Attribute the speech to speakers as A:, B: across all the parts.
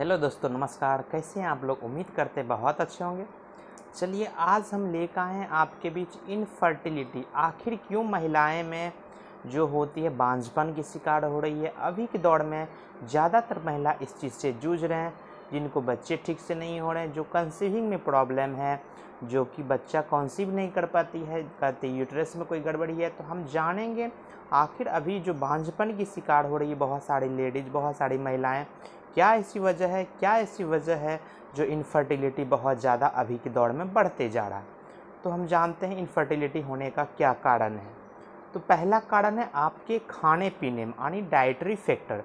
A: hello दोस्तों नमस्कार कैसे हैं आप लोग उम्मीद करते बहुत अच्छे होंगे चलिए आज हम लेकर आए हैं आपके बीच इनफर्टिलिटी आखिर क्यों महिलाएं में जो होती है बांझपन की शिकार हो रही है अभी के दौर में ज़्यादातर महिला इस चीज़ से जूझ रहे हैं जिनको बच्चे ठीक से नहीं हो रहे हैं जो कंसीविंग में प्रॉब्लम है जो कि बच्चा कॉन्सीव नहीं कर पाती है कहते यूट्रस में कोई गड़बड़ी है तो हम जानेंगे आखिर अभी जो बांझपन की शिकार हो रही है बहुत सारी लेडीज़ बहुत सारी महिलाएं क्या ऐसी वजह है क्या ऐसी वजह है जो इनफर्टिलिटी बहुत ज़्यादा अभी के दौर में बढ़ते जा रहा है तो हम जानते हैं इनफर्टिलिटी होने का क्या कारण है तो पहला कारण है आपके खाने पीने में यानी डाइटरी फैक्टर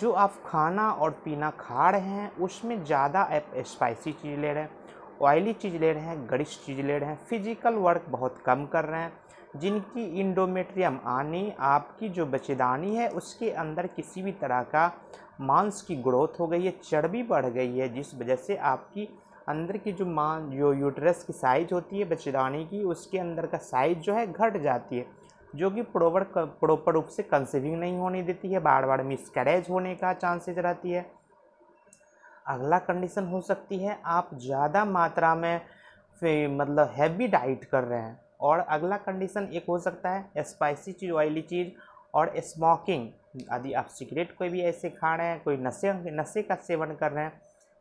A: जो आप खाना और पीना खा रहे हैं उसमें ज़्यादा आप स्पाइसी चीज़ ले रहे हैं ऑयली चीज़ ले रहे हैं गरिश चीज़ ले रहे हैं फिजिकल वर्क बहुत कम कर रहे हैं जिनकी इंडोमेट्रियम आनी आपकी जो बचेदानी है उसके अंदर किसी भी तरह का मांस की ग्रोथ हो गई है चर्बी बढ़ गई है जिस वजह से आपकी अंदर की जो मां जो यूट्रस की साइज होती है बच्चेदानी की उसके अंदर का साइज जो है घट जाती है जो कि प्रोपर प्रॉपर रूप से कंसीविंग नहीं होने देती है बार बार मिसकैरेज होने का चांसेज रहती है अगला कंडीशन हो सकती है आप ज़्यादा मात्रा में मतलब हैवी डाइट कर रहे हैं और अगला कंडीशन एक हो सकता है स्पाइसी चीज़ ऑयली चीज़ और स्मोकिंग यदि आप सिगरेट कोई भी ऐसे खा रहे हैं कोई नशे नशे का सेवन कर रहे हैं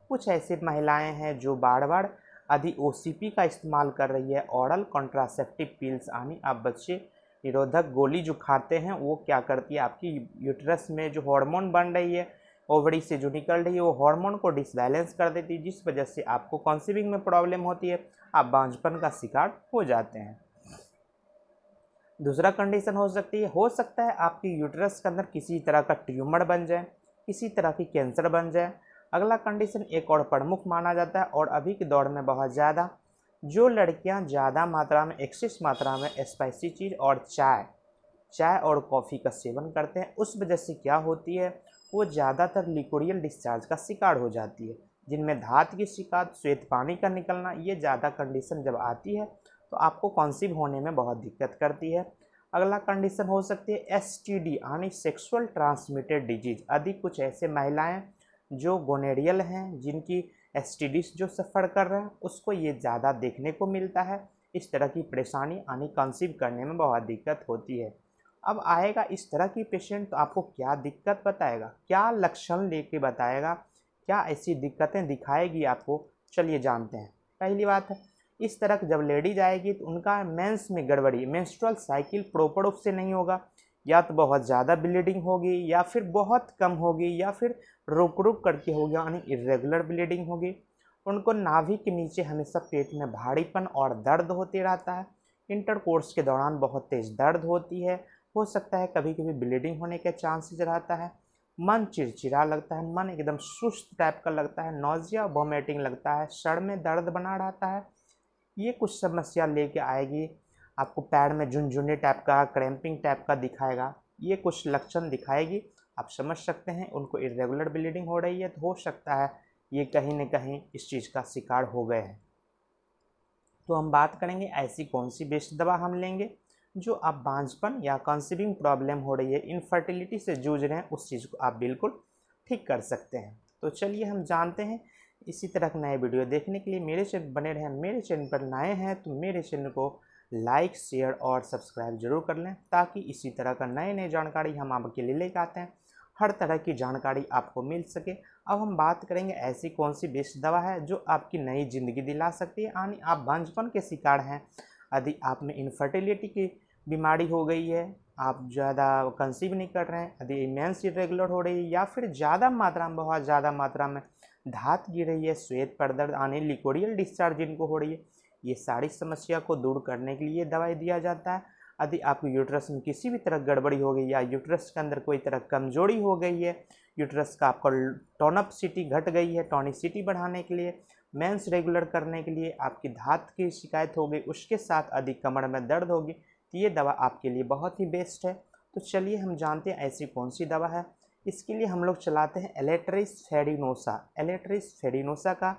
A: कुछ ऐसे महिलाएं हैं जो बार बार यदि ओ का इस्तेमाल कर रही है औरल कॉन्ट्रासेप्टिव पिल्स यानी आप बच्चे निरोधक गोली जो खाते हैं वो क्या करती है आपकी यूटरस में जो हार्मोन बन रही है ओवरी से जो निकल रही है वो हार्मोन को डिसबैलेंस कर देती है जिस वजह से आपको कॉन्सिविंग में प्रॉब्लम होती है आप बांझपन का शिकार हो जाते हैं दूसरा कंडीशन हो सकती है हो सकता है आपकी यूटरस के अंदर किसी तरह का ट्यूमर बन जाए किसी तरह की कैंसर बन जाए अगला कंडीशन एक और प्रमुख माना जाता है और अभी के दौर में बहुत ज़्यादा जो लड़कियां ज़्यादा मात्रा में एक्सेस मात्रा में स्पाइसी चीज़ और चाय चाय और कॉफ़ी का सेवन करते हैं उस वजह से क्या होती है वो ज़्यादातर लिकोरियल डिस्चार्ज का शिकार हो जाती है जिनमें धात की शिकायत श्वेत पानी का निकलना ये ज़्यादा कंडीशन जब आती है तो आपको कॉन्सीव होने में बहुत दिक्कत करती है अगला कंडीशन हो सकती है एस टी डी यानी सेक्सुअल ट्रांसमिटेड डिजीज आदि कुछ ऐसे महिलाएं जो गोनेरियल हैं जिनकी एस जो सफ़र कर रहे हैं उसको ये ज़्यादा देखने को मिलता है इस तरह की परेशानी यानी कंसीव करने में बहुत दिक्कत होती है अब आएगा इस तरह की पेशेंट तो आपको क्या दिक्कत बताएगा क्या लक्षण लेके बताएगा क्या ऐसी दिक्कतें दिखाएगी आपको चलिए जानते हैं पहली बात है इस तरह जब लेडीज आएगी तो उनका मेंस में गड़बड़ी मेंस्ट्रुअल साइकिल प्रॉपर रूप से नहीं होगा या तो बहुत ज़्यादा ब्लीडिंग होगी या फिर बहुत कम होगी या फिर रुक रुक करके होगी यानी इरेगुलर ब्लीडिंग होगी उनको नाभि के नीचे हमेशा पेट में भारीपन और दर्द होते रहता है इंटरकोर्स के दौरान बहुत तेज़ दर्द होती है हो सकता है कभी कभी ब्लीडिंग होने के चांसेस रहता है मन चिड़चिड़ा लगता है मन एकदम सुस्त टाइप का लगता है नोजिया वॉमिटिंग लगता है सर में दर्द बना रहता है ये कुछ समस्या लेके आएगी आपको पैर में झुनझुने टाइप का क्रैम्पिंग टाइप का दिखाएगा ये कुछ लक्षण दिखाएगी आप समझ सकते हैं उनको इरेगुलर ब्लीडिंग हो रही है तो हो सकता है ये कहीं ना कहीं इस चीज़ का शिकार हो गए हैं तो हम बात करेंगे ऐसी कौन सी बेस्ट दवा हम लेंगे जो आप बांझपन या कंसीविंग प्रॉब्लम हो रही है इनफर्टिलिटी से जूझ रहे हैं उस चीज़ को आप बिल्कुल ठीक कर सकते हैं तो चलिए हम जानते हैं इसी तरह का नए वीडियो देखने के लिए मेरे चैनल बने रहें मेरे चैनल पर नए हैं तो मेरे चैनल को लाइक शेयर और सब्सक्राइब जरूर कर लें ताकि इसी तरह का नए नए जानकारी हम आपके लिए लेकर आते हैं हर तरह की जानकारी आपको मिल सके अब हम बात करेंगे ऐसी कौन सी बेस्ट दवा है जो आपकी नई ज़िंदगी दिला सकती है यानी आप बंजपन के शिकार हैं यदि आप में इनफर्टिलिटी की बीमारी हो गई है आप ज़्यादा कंसीव नहीं कर रहे हैं यदि इमेंस इरेगुलर हो रही है या फिर ज़्यादा मात्रा में बहुत ज़्यादा मात्रा में धात गिर रही है श्वेत दर्द आने लिकोरियल डिस्चार्ज इनको हो रही है ये सारी समस्या को दूर करने के लिए दवाई दिया जाता है यदि आपको यूट्रस में किसी भी तरह गड़बड़ी हो गई या यूट्रस के अंदर कोई तरह कमजोरी हो गई है यूट्रस का आपका टोनअप सिटी घट गई है टॉनिसिटी बढ़ाने के लिए मेंस रेगुलर करने के लिए आपकी धात की शिकायत हो गई उसके साथ यदि कमर में दर्द होगी तो ये दवा आपके लिए बहुत ही बेस्ट है तो चलिए हम जानते हैं ऐसी कौन सी दवा है इसके लिए हम लोग चलाते हैं एलेट्रिस फेडिनोसा एलेट्रिस फेडिनोसा का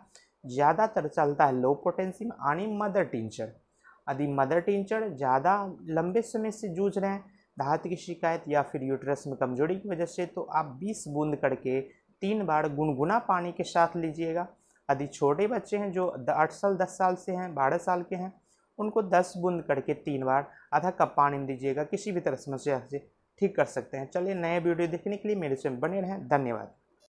A: ज़्यादातर चलता है लो पोटेंसी में आनी मदर टिंचर यदि मदर टिंचर ज़्यादा लंबे समय से जूझ रहे हैं दाहत की शिकायत या फिर यूट्रस में कमजोरी की वजह से तो आप 20 बूंद करके तीन बार गुनगुना पानी के साथ लीजिएगा यदि छोटे बच्चे हैं जो आठ साल दस साल से हैं बारह साल के हैं उनको दस बूंद करके तीन बार आधा कप पानी में दीजिएगा किसी भी तरह समस्या से ठीक कर सकते हैं चलिए नए वीडियो देखने के लिए मेरे से बने रहें धन्यवाद